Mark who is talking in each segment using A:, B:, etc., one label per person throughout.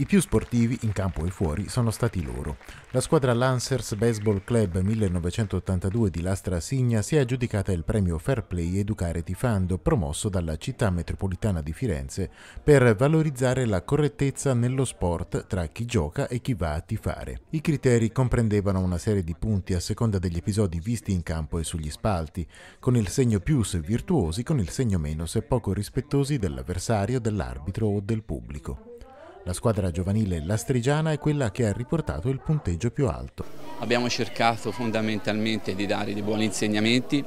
A: I più sportivi, in campo e fuori, sono stati loro. La squadra Lancers Baseball Club 1982 di Lastra Signa si è aggiudicata il premio Fair Play Educare Tifando, promosso dalla città metropolitana di Firenze, per valorizzare la correttezza nello sport tra chi gioca e chi va a tifare. I criteri comprendevano una serie di punti a seconda degli episodi visti in campo e sugli spalti, con il segno più se virtuosi, con il segno meno se poco rispettosi dell'avversario, dell'arbitro o del pubblico. La squadra giovanile lastrigiana è quella che ha riportato il punteggio più alto.
B: Abbiamo cercato fondamentalmente di dare dei buoni insegnamenti,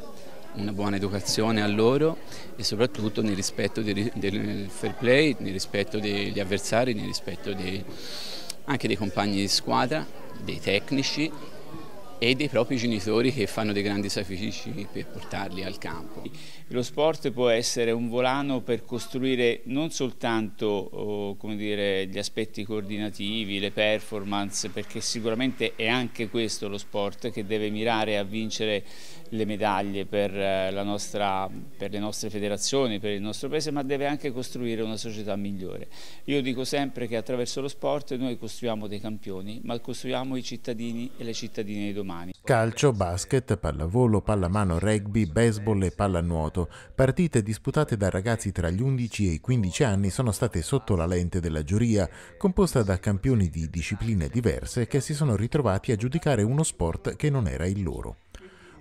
B: una buona educazione a loro e soprattutto nel rispetto del fair play, nel rispetto degli avversari, nel rispetto dei, anche dei compagni di squadra, dei tecnici e dei propri genitori che fanno dei grandi sacrifici per portarli al campo. Lo sport può
C: essere un volano per costruire non soltanto oh, dire, gli aspetti coordinativi, le performance, perché sicuramente è anche questo lo sport che deve mirare a vincere le medaglie per, eh, nostra, per le nostre federazioni, per il nostro paese, ma deve anche costruire una società migliore. Io dico sempre che attraverso lo sport noi costruiamo dei campioni, ma costruiamo i cittadini e le cittadine di domani domani.
A: Calcio, basket, pallavolo, pallamano, rugby, baseball e pallanuoto. Partite disputate da ragazzi tra gli 11 e i 15 anni sono state sotto la lente della giuria, composta da campioni di discipline diverse che si sono ritrovati a giudicare uno sport che non era il loro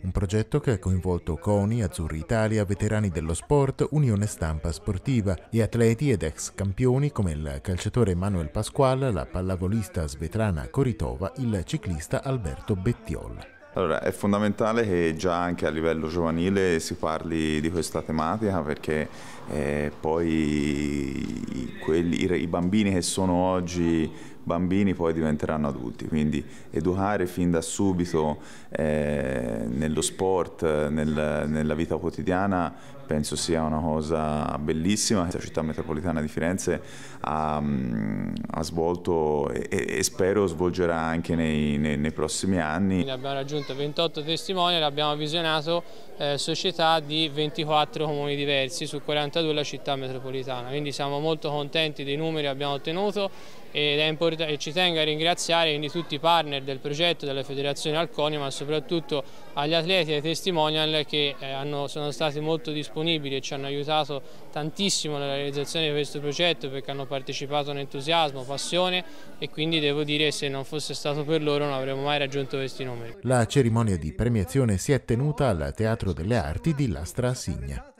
A: un progetto che ha coinvolto CONI, Azzurri Italia, veterani dello sport, Unione Stampa Sportiva e atleti ed ex campioni come il calciatore Manuel Pasquale, la pallavolista svetrana Koritova, il ciclista Alberto Bettiol.
D: Allora, è fondamentale che già anche a livello giovanile si parli di questa tematica perché eh, poi quelli, i bambini che sono oggi bambini poi diventeranno adulti, quindi educare fin da subito eh, nello sport, nel, nella vita quotidiana penso sia una cosa bellissima. La città metropolitana di Firenze ha, mm, ha svolto e, e, spero svolgerà anche nei, nei, nei prossimi anni. Ne
E: abbiamo raggiunto 28 testimoni e abbiamo visionato eh, società di 24 comuni diversi su 42 la città metropolitana, quindi siamo molto contenti dei numeri che abbiamo ottenuto ed è importante e ci tengo a ringraziare quindi tutti i partner del progetto, della federazione Alconi ma soprattutto agli atleti e ai testimonial che eh, hanno, sono stati molto disponibili e ci hanno aiutato tantissimo nella realizzazione di questo progetto perché hanno partecipato con entusiasmo, passione e quindi devo dire se non fosse stato per loro non avremmo mai raggiunto questi numeri.
A: La cerimonia di premiazione si è tenuta al Teatro delle Arti di Lastra Signa.